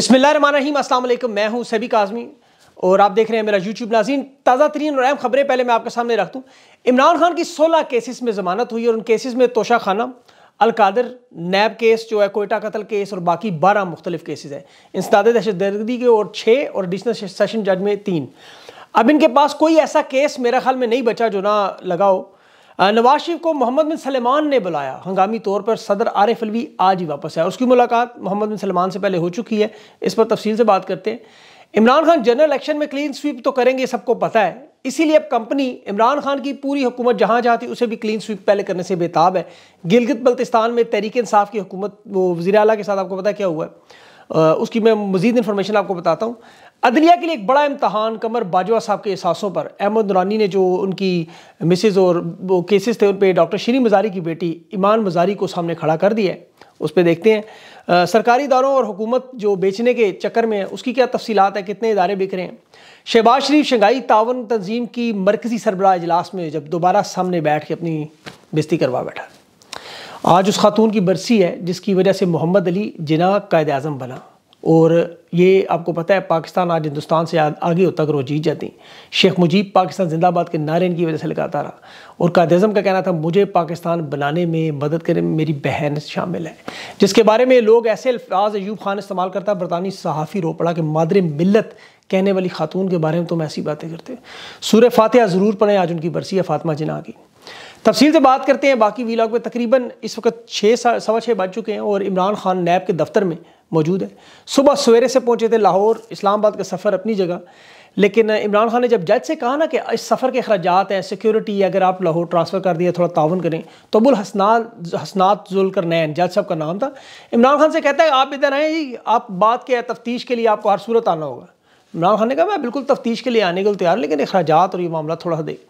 बिस्मिल्लाम असलम मैं हूं सभी काजमी और आप देख रहे हैं मेरा यूट्यूब नाजीन ताज़ा तरीन और अहम खबरें पहले मैं आपके सामने रख दूँ इमरान खान की सोलह केसेस में ज़मानत हुई और उन केसेस में तोशा खाना अलकादर नैब केस जो है कोयटा कतल केस और बाकी बारह मुख्तलिफ केसेज हैं इंसदाद दहशत गर्दी के और छः और एडिशनल सेशन जज में तीन अब इनके पास कोई ऐसा केस मेरा ख्याल में नहीं बचा जो ना लगाओ नवाज शरीफ को मोहम्मद बिन सलेमान ने बुलाया हंगामी तौर पर सदर आरिफ अलवी आज ही वापस आया उसकी मुलाकात मोहम्मद बिन सलेमान से पहले हो चुकी है इस पर तफसील से बात करते हैं इमरान खान जनरल इलेक्शन में क्लीन स्वीप तो करेंगे सबको पता है इसीलिए अब कंपनी इमरान खान की पूरी हुकूमत जहाँ जहाँ थी उसे भी क्लीन स्वीप पहले करने से बेताब है गिलगित बल्तिस्तान में तहरीक इंसाफ की हुकूमत वो वजी अला के साथ आपको पता क्या हुआ है उसकी मैं मजीद इन्फॉर्मेशन आपको बताता हूँ अदलिया के लिए एक बड़ा इम्तहान कमर बाजवा साहब के एहसासों पर अहमद नुरानी ने जो उनकी मिसेज और वो केसेस थे उन पर डॉक्टर श्री मजारी की बेटी ईमान मजारी को सामने खड़ा कर दिया है उस पर देखते हैं आ, सरकारी इदारों और हुकूमत जो बेचने के चक्कर में है उसकी क्या तफसीत है कितने इदारे बिक रहे हैं शहबाज शरीफ शंघाई तावन तंजीम की मरकज़ी सरबराह अजलास में जब दोबारा सामने बैठ के अपनी बेजती करवा बैठा आज उस खातून की बरसी है जिसकी वजह से मोहम्मद अली जिना कायद अजम बना और ये आपको पता है पाकिस्तान आज हिंदुस्तान से आगे होता अगर वो जीत जाती शेख मुजीब पाकिस्तान जिंदाबाद के नारे इनकी वजह से लगाता रहा और अजम का कहना था मुझे पाकिस्तान बनाने में मदद करने में मेरी बहन शामिल है जिसके बारे में लोग ऐसे अल्फाज अयूब खान इस्तेमाल करता बरतानी सहाफ़ी रो पड़ा कि मादर मिलत कहने वाली खातून के बारे में तुम तो ऐसी बातें करते सूर्य फातह ज़रूर पढ़ें आज उनकी बरसी है फातमा जिना की तफसील से बात करते हैं बाकी वीलाग में तकरीबन इस वक्त छः सवा छः बज चुके हैं और इमरान खान नैब के दफ्तर में मौजूद है सुबह सवेरे से पहुंचे थे लाहौर इस्लामाबाद का सफ़र अपनी जगह लेकिन इमरान खान ने जब जज से कहा ना कि इस सफ़र के अखराज हैं सिक्योरिटी अगर आप लाहौर ट्रांसफ़र कर दिए थोड़ा ताउन करें तो अबुल हसनात हसनात जुलकर नैन जज साहब का नाम था इमरान खान से कहता है आप इधर आएँ जी आप बात के तफ्तीश के लिए आपको हर सूरत आना होगा इमरान खान ने कहा मैं बिल्कुल तफ्तीश के लिए आने के लिए तैयार लेकिन अखराज और ये मामला थोड़ा देख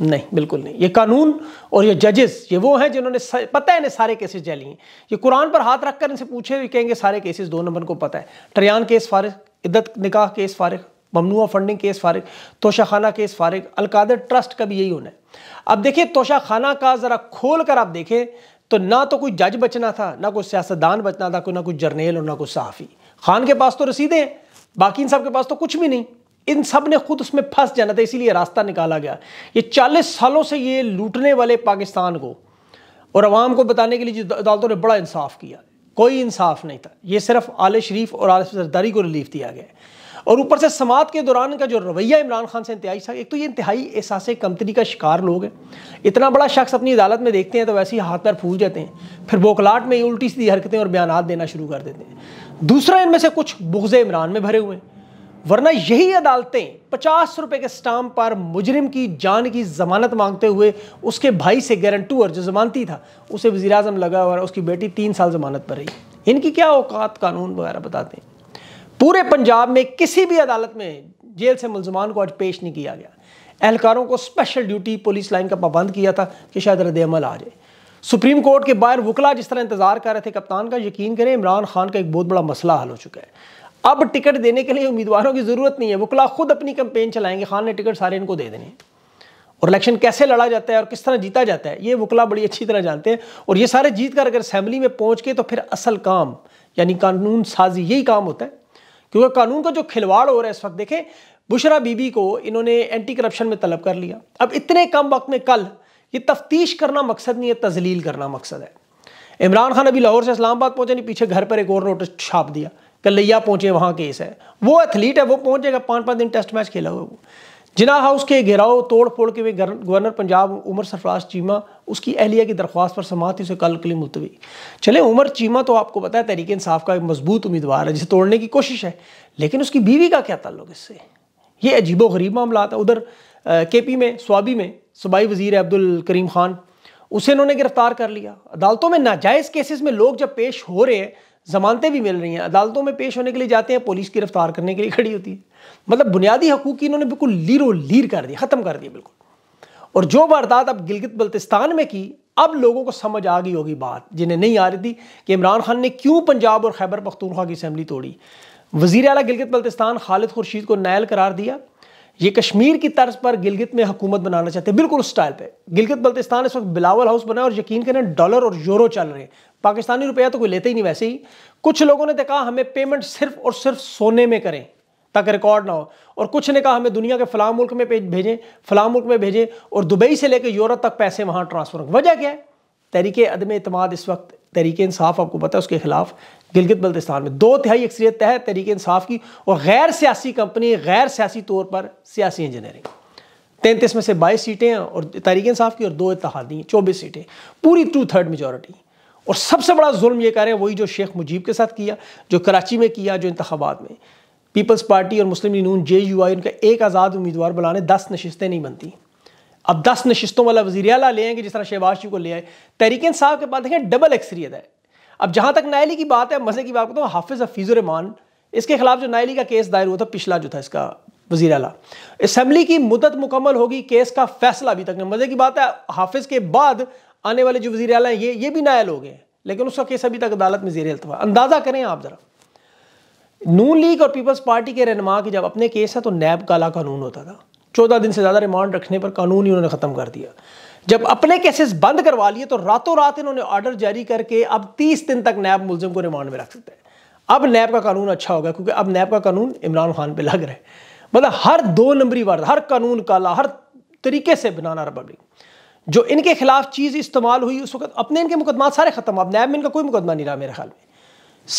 नहीं बिल्कुल नहीं ये कानून और ये जजेस ये वो हैं जिन्होंने पता है इन्हें सारे केसेस जैली हैं ये कुरान पर हाथ रखकर इनसे पूछे भी कहेंगे सारे केसेस दो नंबर को पता है ट्रयान केस फारिग इद्दत निकाह केस फारिग ममनुआ फंडिंग केस फारिग तोशाखाना केस फारिग अलकादर ट्रस्ट का भी यही होना है अब देखिए तोशाखाना का ज़रा खोल कर आप देखें तो ना तो कोई जज बचना था ना कोई सियासतदान बचना था कोई ना कोई जर्नेल और ना कोई सहाफ़ी खान के पास तो रसीदें बाकी इन सब के पास तो कुछ भी नहीं इन सब ने खुद उसमें फंस जाना था इसीलिए रास्ता निकाला गया ये चालीस सालों से ये लूटने वाले पाकिस्तान को और आवाम को बताने के लिए अदालतों ने बड़ा इंसाफ किया कोई इंसाफ नहीं था ये सिर्फ आल शरीफ और आल सरदारी को रिलीफ दिया गया और ऊपर से समात के दौरान का जो रवैया इमरान खान से इंतहाई सा एक तो ये इंतहाई एहसास कमतरी का शिकार लोग हैं इतना बड़ा शख्स अपनी अदालत में देखते हैं तो वैसे ही हाथ पैर फूल जाते हैं फिर बोकलाट में ही उल्टी सीधी हरकतें और बयान देना शुरू कर देते हैं दूसरा इनमें से कुछ बुगजे इमरान में भरे हुए हैं वरना यही अदालतें पचास रुपए के स्टाम्प पर मुजरिम की जान की जमानत मांगते हुए उसके भाई से गारंटूअर जो जमानती था उसे वजी अजम लगा और उसकी बेटी तीन साल जमानत पर रही इनकी क्या औकात कानून वगैरह बताते हैं पूरे पंजाब में किसी भी अदालत में जेल से मुलजमान को आज पेश नहीं किया गया एहलकारों को स्पेशल ड्यूटी पुलिस लाइन का पाबंद किया था कि शायद रद्द आ जाए सुप्रीम कोर्ट के बाहर वकला जिस तरह इंतजार कर रहे थे कप्तान का यकीन करें इमरान खान का एक बहुत बड़ा मसला हल हो चुका है अब टिकट देने के लिए उम्मीदवारों की ज़रूरत नहीं है वकला खुद अपनी कंपेन चलाएंगे खान ने टिकट सारे इनको दे देने और इलेक्शन कैसे लड़ा जाता है और किस तरह जीता जाता है ये वकला बड़ी अच्छी तरह जानते हैं और ये सारे जीत कर अगर असम्बली में पहुँच के तो फिर असल काम यानी कानून साजी यही काम होता है क्योंकि कानून का जो खिलवाड़ हो रहा है इस वक्त देखें बुशरा बीबी को इन्होंने एंटी करप्शन में तलब कर लिया अब इतने कम वक्त में कल ये तफ्तीश करना मकसद नहीं है तजलील करना मकसद है इमरान खान अभी लाहौर से इस्लामाबाद पहुंचे नहीं पीछे घर पर एक और नोटिस छाप दिया कलैया पहुंचे वहाँ केस है वो एथलीट है वो पहुंचेगा पाँच पाँच दिन टेस्ट मैच खेला हुआ वो जिना हाउस के घेराव तोड़ फोड़ के वे गवर्नर पंजाब उमर सरफराज चीमा उसकी अहलिया की दरख्वास्त पर समात उसे कल कली मुलतवी चले उमर चीमा तो आपको पता है तहरीक इंसाफ का एक मजबूत उम्मीदवार है जिसे तोड़ने की कोशिश है लेकिन उसकी बीवी का क्या ताल्लुक इससे ये अजीबो गरीब मामला था उधर के पी में स्वाबी में सूबाई वजीर अब्दुल करीम खान उसे उन्होंने गिरफ्तार कर लिया अदालतों में नाजायज़ केसेस में लोग जब पेश हो रहे हैं ज़मानतें भी मिल रही हैं अदालतों में पेश होने के लिए जाते हैं पुलिस गिरफ्तार करने के लिए खड़ी होती है मतलब बुनियादी हकूक़ इन्होंने बिल्कुल लीरो लीर कर दिया ख़त्म कर दिया बिल्कुल और जो वारदात अब गिलगित बल्तिस्तान में की अब लोगों को समझ आ गई होगी बात जिन्हें नहीं आ रही थी कि इमरान खान ने क्यों पंजाब और खैबर पख्तूनख्वा की असम्बली तोड़ी वजीर अला गिलगित बल्तिस्तान खालिद खुर्शीद को नायल करार दिया ये कश्मीर की तर्ज पर गिलगित में हुकूमत बनाना चाहते हैं बिल्कुल उस स्टाइल पे गिलगित बल्तिस्तान इस वक्त बिलावल हाउस बना और यकीन करें डॉलर और यूरो चल रहे हैं पाकिस्तानी रुपया तो कोई लेते ही नहीं वैसे ही कुछ लोगों ने तो कहा हमें पेमेंट सिर्फ और सिर्फ सोने में करें ताकि रिकॉर्ड ना हो और कुछ ने कहा हमें दुनिया के फलां मुल्क में भेजें फलां मुल्क में भेजें और दुबई से लेकर यूरोप तक पैसे वहाँ ट्रांसफर वजह क्या है तरीके अदम अतमाद इस वक्त तरीके इंसाफ आपको पता है उसके खिलाफ गिलगित बल्तिस्तान में दो तिहाई अक्सरियत तय तरीके इंसाफ की और गैर सियासी कंपनी गैर सियासी तौर पर सियासी इंजीनियरिंग तैंतीस में से बाईस सीटें हैं और तहरीक इंसाफ की और दो इतिहादी चौबीस सीटें पूरी टू थर्ड मेजोरिटी और सबसे बड़ा जुल्म ये करें रहे हैं वही जो शेख मुजीब के साथ किया जो कराची में किया जो इंतबात में पीपल्स पार्टी और मुस्लिम लीनून नून जे यू आई उनका एक आज़ाद उम्मीदवार बुलाने दस नशस्तें नहीं बनती अब दस नशस्तों वाला वजीर अला ले आएंगे जिस तरह शहबाज जी को ले आए तरीके इंसाफ के बाद देखें डबल अक्सरियत है अब जहां तक नायली की बात है मजे की बात करता हूँ हाफिज रमान इसके खिलाफ जो नायली का केस दायर हुआ था पिछला जो था इसका वजी अला असम्बली की मुदत मुकम्मल होगी केस का फैसला अभी तक नहीं मजे की बात है हाफिज के बाद आने वाले जो वजी अला ये ये भी नायल हो गए लेकिन उसका केस अभी तक अदालत में जीरे अल्तवा अंदाज़ा करें आप ज़रा नून लीग और पीपल्स पार्टी के रहनमा के जब अपने केस है तो नैब काला कानून होता था चौदह दिन से ज़्यादा रिमांड रखने पर कानून ही उन्होंने ख़त्म कर दिया जब अपने केसेस बंद करवा लिए तो रातों रात इन्होंने ऑर्डर जारी करके अब तीस दिन तक नैब मुलजिम को रिमांड में रख सकते हैं अब नैब का कानून अच्छा होगा क्योंकि अब नैब का कानून इमरान खान पे लग रहा है मतलब हर दो नंबरी वर्द हर कानून काला हर तरीके से बनाना रिपब्लिक जो इनके खिलाफ चीज़ इस्तेमाल हुई उस वक्त अपने इनके मुकदमा सारे ख़त्म अब नैब में इनका कोई मुकदमा नहीं रहा मेरे ख्याल में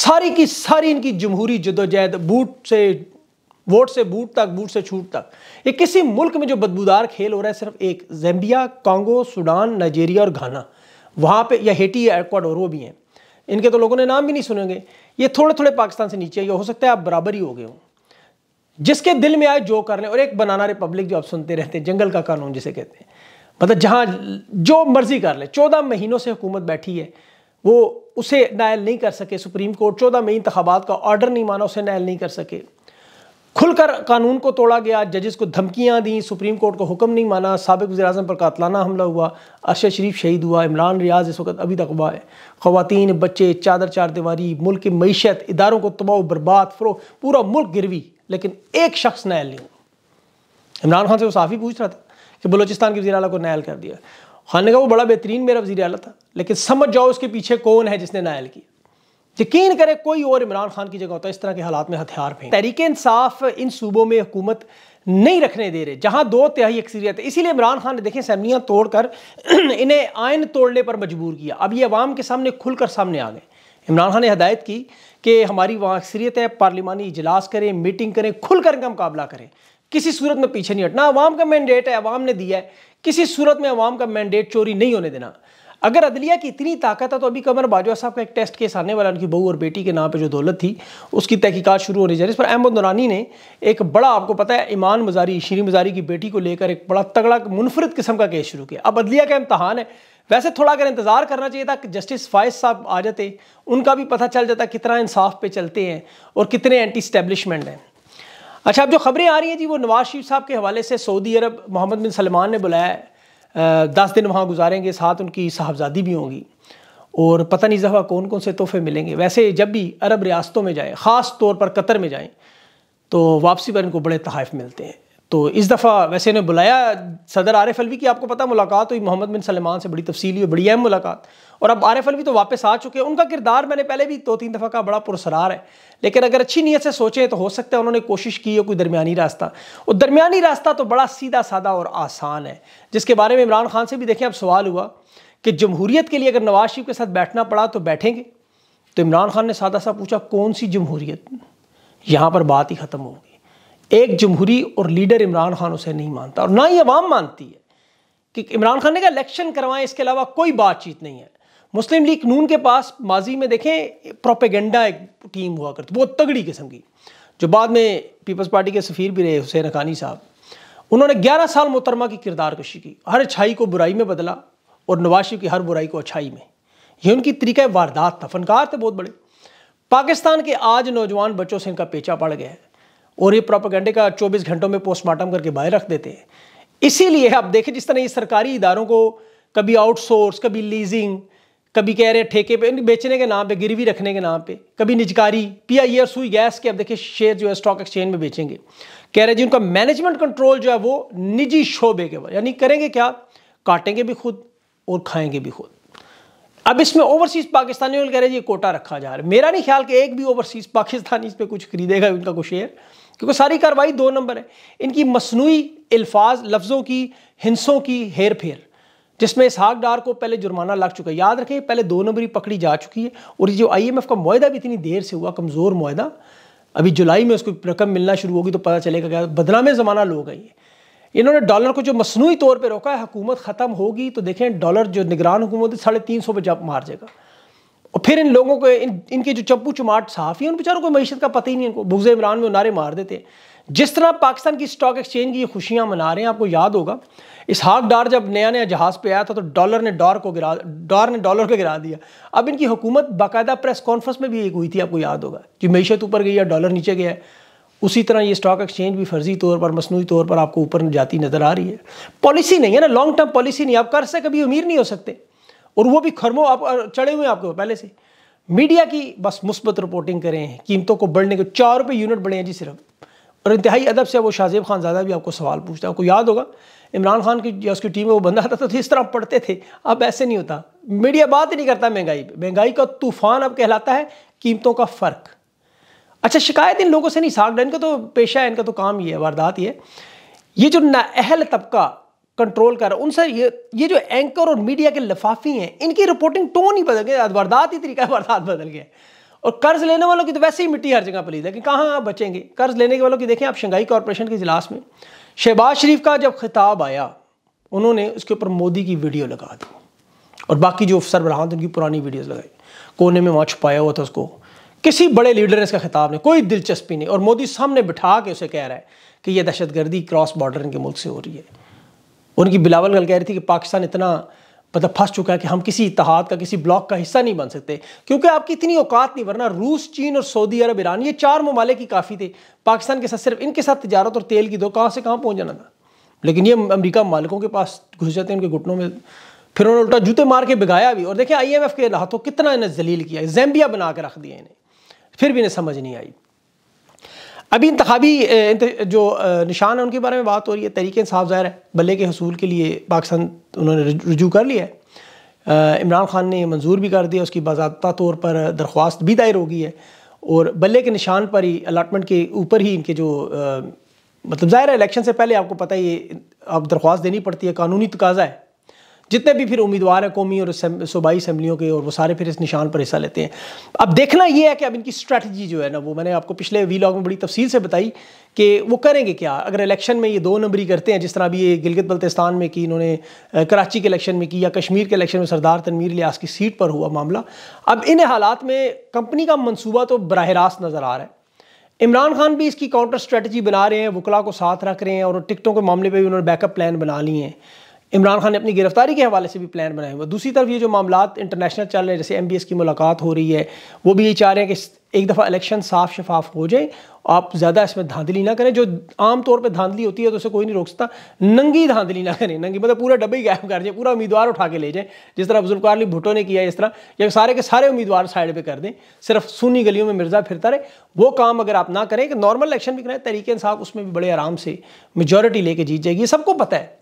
सारी की सारी इनकी जमहूरी जदोजहद बूट से वोट से बूट तक बूट से छूट तक ये किसी मुल्क में जो बदबूदार खेल हो रहा है सिर्फ एक जैम्बिया कांगो सूडान नाइजेरिया और घाना वहाँ पे या हेटी या एक्वाडोरो भी हैं इनके तो लोगों ने नाम भी नहीं सुनेंगे ये थोड़े थोड़े पाकिस्तान से नीचे ये हो सकता है आप बराबर ही हो गए हों जिसके दिल में आए जो कर लें और एक बनाना रिपब्लिक जो आप सुनते रहते हैं जंगल का कानून जिसे कहते हैं मतलब जहाँ जो मर्जी कर लें चौदह महीनों से हुकूमत बैठी है वो उसे नायल नहीं कर सके सुप्रीम कोर्ट चौदह मई इंतबात का ऑर्डर नहीं माना उसे नायल नहीं कर सके खुलकर कानून को तोड़ा गया जजेस को धमकियां दी सुप्रीम कोर्ट को हुक्म नहीं माना सबक वजी अजम पर कातलाना हमला हुआ अरशद शरीफ शहीद हुआ इमरान रियाज इस वक्त अभी तक हुआ है खुवान बच्चे चादर चार दीवारी मुल्क की मीशत इदारों को तबाह बर्बाद फरो पूरा मुल्क गिरवी लेकिन एक शख्स नायल नहीं हुआ इमरान खान से वो साफ़ ही पूछ रहा था कि बलोचिस्तान के वजी अला को नायल कर दिया खान ने कहा वो बड़ा बेहतरीन मेरा वजी अला था लेकिन समझ जाओ उसके पीछे कौन है जिसने नायल किया यकीन करें कोई और इमरान खान की जगह होता है इस तरह के हालात में हथियार फेंक तरीके इंसाफ इन सूबों में हुकूमत नहीं रखने दे रहे जहां दो तिहाई अक्सरियत है इसीलिए इमरान खान ने देखें असम्बलियाँ तोड़कर इन्हें आयन तोड़ने पर मजबूर किया अब ये अवाम के सामने खुलकर सामने आ गए इमरान खान ने हदायत की कि हमारी वहाँ अक्सरियत है पार्लिमानी इजलास करें मीटिंग करें खुलकर इनका मुकाबला करें किसी सूरत में पीछे नहीं हटना अवाम का मैंडेट है अवाम ने दिया है किसी सूरत में अवाम का मैंडेट चोरी नहीं होने देना अगर अदलिया की इतनी ताकत है तो अभी कमर बाजवा साहब का एक टेस्ट केस आने वाला उनकी बहू और बेटी के नाम पर जो दौलत थी उसकी तहकीकात शुरू होने जा रही है इस पर अहमद नौरानी ने एक बड़ा आपको पता है ईमान मजारी श्री मजारी की बेटी को लेकर एक बड़ा तगड़ा मुनफरद किस्म का केस शुरू किया अब अदलिया का इम्तहान है वैसे थोड़ा अगर इंतज़ार करना चाहिए था कि जस्टिस फायज साहब आ जाते उनका भी पता चल जाता कितना इंसाफ पे चलते हैं और कितने एंटी स्टैब्लिशमेंट हैं अच्छा अब जो खबरें आ रही हैं जी वो नवाज शरीफ साहब के हवाले से Saudi Arab Mohammed bin Salman ने बुलाया है दस दिन वहाँ गुजारेंगे साथ उनकी साहबजादी भी होंगी और पता नहीं जफा कौन कौन से तोहफे मिलेंगे वैसे जब भी अरब रियासतों में जाएँ ख़ास तौर पर कतर में जाएँ तो वापसी पर इनको बड़े तहफ़ मिलते हैं तो इस दफ़ा वैसे ने बुलाया सदर आरिफ अलवी की आपको पता मुलाकात हुई मोहम्मद बिन सलमान से बड़ी तफसली हुई बड़ी अहम मुलाकात और अब आरिफ अलवी तो वापस आ चुके हैं उनका किरदार मैंने पहले भी दो तीन दफ़ा का बड़ा पुरसरार है लेकिन अगर अच्छी नीयत से सोचें तो हो सकता है उन्होंने कोशिश की है कोई दरमियानी रास्ता और दरमियानी रास्ता तो बड़ा सीधा साधा और आसान है जिसके बारे में इमरान खान से भी देखें अब सवाल हुआ कि जमहूरीत के लिए अगर नवाज शरीफ के साथ बैठना पड़ा तो बैठेंगे तो इमरान खान ने सादा सा पूछा कौन सी जमहूरीत यहाँ पर बात ही ख़त्म होगी एक जमहूरी और लीडर इमरान खान उसे नहीं मानता और ना ही अवाम मानती है कि इमरान खान ने कहा इलेक्शन करवाएं इसके अलावा कोई बातचीत नहीं है मुस्लिम लीग नून के पास माजी में देखें प्रोपेगेंडा एक टीम हुआ करती बहुत तगड़ी किस्म की जो बाद में पीपल्स पार्टी के सफ़ीर भी रहे हुसैन अकानी साहब उन्होंने 11 साल मुतरमा की किरदार कशी की हर अच्छाई को बुराई में बदला और नवाज की हर बुराई को अच्छाई में ये उनकी तरीका वारदात था फनकार थे बहुत बड़े पाकिस्तान के आज नौजवान बच्चों से इनका पेचा पड़ गया है और ये प्रोपागेंडे का 24 घंटों में पोस्टमार्टम करके बाहर रख देते हैं इसीलिए आप देखें जिस तरह ये सरकारी इदारों को कभी आउटसोर्स कभी लीजिंग कभी कह रहे हैं ठेके पे बेचने के नाम पे गिरवी रखने के नाम पे कभी निजकारी पी आई एस e हुई गैस के अब देखिए शेयर जो है स्टॉक एक्सचेंज में बेचेंगे कह रहे जी उनका मैनेजमेंट कंट्रोल जो है वो निजी शोबे के ऊपर यानी करेंगे क्या काटेंगे भी खुद और खाएंगे भी खुद अब इसमें ओवरसीज पाकिस्तानियों कह रहे हैं जी कोटा रखा जा रहा है मेरा नहीं ख्याल कि एक भी ओवरसीज पाकिस्तानी इस पर कुछ खरीदेगा उनका कुछ शेयर क्योंकि सारी कार्रवाई दो नंबर है इनकी मसनू अल्फाज लफ्ज़ों की हिंसों की हेर फेर जिसमें इसहाक डार को पहले जुर्माना लग चुका है याद रखें पहले दो नंबर ही पकड़ी जा चुकी है और जो आई एम एफ़ का माह भी इतनी देर से हुआ कमज़ोर माहा अभी जुलाई में उसको रकम मिलना शुरू होगी तो पता चलेगा क्या बदनाम ज़माना लोग हैं इन्होंने डॉलर को जो मसनू तौर पर रोका है हुकूमत ख़त्म होगी तो देखें डॉलर जो निगरान हुकूमत है साढ़े तीन सौ पर जब मार जाएगा और फिर इन लोगों को इन इनके जो चप्पू चुमाट साफ़ी हैं उन बेचारों को मीशत का पता ही नहीं इनको भुगज़ इमरान में नारे मार देते हैं जिस तरह पाकिस्तान की स्टॉक एक्सचेंज की खुशियाँ मना रहे हैं आपको याद होगा इस हाक डार जब नया नया जहाज़ पे आया था तो डॉलर ने डॉर को गिरा डॉर ने डॉलर को गिरा दिया अब इनकी हुकूमत बाकायदा प्रेस कॉन्फ्रेंस में भी एक हुई थी आपको याद होगा कि मीशत ऊपर गई है डॉलर नीचे गया है उसी तरह ये स्टॉक एक्सचेंज भी फर्जी तौर पर मसनू तौर पर आपको ऊपर जाती नज़र आ रही है पॉलिसी नहीं है ना लॉन्ग टर्म पॉलिसी नहीं आप कर्ज से कभी अमीर नहीं हो सकते और वो भी खरमो आप चढ़े हुए हैं आपके पहले से मीडिया की बस मुस्बत रिपोर्टिंग करें कीमतों को बढ़ने को चार रुपये यूनिट बढ़े हैं जी सिर्फ और इंतहाई अदब से वो शाहजेब खान ज़्यादा भी आपको सवाल पूछता है आपको याद होगा इमरान खान की या उसकी टीम में वो बंदा आता था तो इस तरह पढ़ते थे अब ऐसे नहीं होता मीडिया बात ही नहीं करता महंगाई पर महंगाई का तूफान अब कहलाता है कीमतों का फ़र्क अच्छा शिकायत इन लोगों से नहीं साग इनका तो पेशा है इनका तो काम ही है वारदात ही है ये जो नाअहल तबका कंट्रोल कर उनसे ये ये जो एंकर और मीडिया के लफाफी हैं इनकी रिपोर्टिंग टोन ही बदल गया वारदात ही तरीका वारदात बदल गया और कर्ज लेने वालों की तो वैसे ही मिट्टी हर जगह पर ली लेकिन कहाँ आप बचेंगे कर्ज लेने के वालों की देखें आप शंघाई कॉरपोरेशन के इजलास में शहबाज शरीफ का जब खिताब आया उन्होंने उसके ऊपर मोदी की वीडियो लगा दी और बाकी जो सरबराहान थे उनकी पुरानी वीडियोज़ लगाई कोने में वहाँ छुपाया हुआ था उसको किसी बड़े लीडर ने इसका खिताब नहीं कोई दिलचस्पी नहीं और मोदी सामने बिठा के उसे कह रहा है कि यह दहशतगर्दी क्रॉस बॉर्डर इनके मुल्क से हो रही है उनकी बिलावल गल कह रही थी कि पाकिस्तान इतना मतलब फंस चुका है कि हम किसी इतिहाद का किसी ब्लॉक का हिस्सा नहीं बन सकते क्योंकि आपकी इतनी औकात नहीं वरना रूस चीन और सऊदी अरब ईरान ये चार ममालिक काफ़ी थे पाकिस्तान के साथ सिर्फ इनके साथ तजारत और तेल की दो कहाँ से कहाँ पहुँच जाना था लेकिन ये अमरीका मालिकों के पास घुस जाते हैं उनके घुटनों में फिर उन्होंने उल्टा जूते मार के बिगाया भी और देखिए एफ के हाथों कितना इन्हें जलील किया जैम्बिया बना के रख दिया इन्हें फिर भी इन्हें समझ नहीं आई अभी इंतबी जो निशान है उनके बारे में बात हो रही है तरीके साफ ज़ाहिर है बल्ले के हसूल के लिए पाकिस्तान उन्होंने रजू कर लिया है इमरान खान ने मंजूर भी कर दिया उसकी बाबा तौर पर दरख्वास्त भी दायर हो गई है और बल्ले के निशान पर ही अलाटमेंट के ऊपर ही इनके जो आ, मतलब ज़ाहिर है इलेक्शन से पहले आपको पता ही आप दरख्वास्त देनी पड़ती है कानूनी तकाजा है जितने भी फिर उम्मीदवार हैं कौमी और सूबाई असम्बलियों के और वो सारे फिर इस निशान पर हिस्सा लेते हैं अब देखना ये है कि अब इनकी स्ट्रैटी जो है ना वो मैंने आपको पिछले वीलॉग में बड़ी तफसील से बताई कि वो करेंगे क्या अगर इलेक्शन में ये दो नंबरी करते हैं जिस तरह अभी ये गिलगित बल्तिस्तान में की इन्होंने कराची के इलेक्शन में की या कश्मीर के इलेक्शन में सरदार तनवीर लियास की सीट पर हुआ मामला अब इन हालात में कंपनी का मनसूबा तो बरह रास्त नज़र आ रहा है इमरान खान भी इसकी काउंटर स्ट्रेटजी बना रहे हैं वकला को साथ रख रहे हैं और टिकटों के मामले पर भी उन्होंने बैकअप प्लान बना लिए हैं इमरान खान ने अपनी गिरफ्तारी के हवाले से भी प्लान बनाए हुए दूसरी तरफ ये जो मामला इंटरनेशनल चल रहे हैं जैसे एम बी एस की मुलाकात हो रही है वो भी ये चाह रहे हैं कि एक दफ़ा इलेक्शन साफ शफाफ हो जाए आप ज़्यादा इसमें धांधली ना करें जो आम तौर पे धांधली होती है तो उसे कोई नहीं रोक सकता नंगी धांधली ना करें नंगी मतलब पूरा डब्बे ही गायब कर दें पूरा उम्मीदवार उठा के ले जाएं जिस तरह बुजुर्गार अली भुटो ने किया इस तरह या सारे के सारे उम्मीदवार साइड पर कर दें सिर्फ सुनी गलियों में मिर्जा फिरता रहे वो काम अगर आप ना करें कि नॉर्मल इलेक्शन भी करें तरीके इंसाफ उसमें भी बड़े आराम से मेजोरिटी लेके जीत जाएगी सबको पता है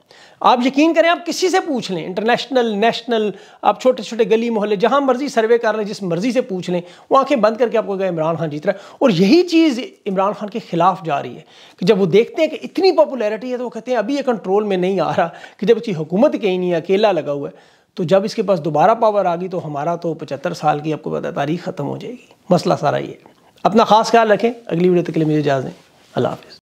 आप यकीन करें आप किसी से पूछ लें इंटरनेशनल नेशनल आप छोटे छोटे गली मोहल्ले जहां मर्जी सर्वे कर लें जिस मर्जी से पूछ लें वो आंखें बंद करके आपको कहें इमरान खान जीत रहा है और यही चीज़ इमरान खान के खिलाफ जा रही है कि जब वो देखते हैं कि इतनी पॉपुलैरिटी है तो वो कहते हैं अभी ये कंट्रोल में नहीं आ रहा कि जब उसकी हुकूमत कहीं नहीं अकेला लगा हुआ है तो जब इसके पास दोबारा पावर आ गई तो हमारा तो पचहत्तर साल की आपको पता तारीख ख़त्म हो जाएगी मसला सारा ये अपना खास ख्याल रखें अगली वीडियो तक के लिए मुझे इजाज़ दें अल्लाह हाफिज़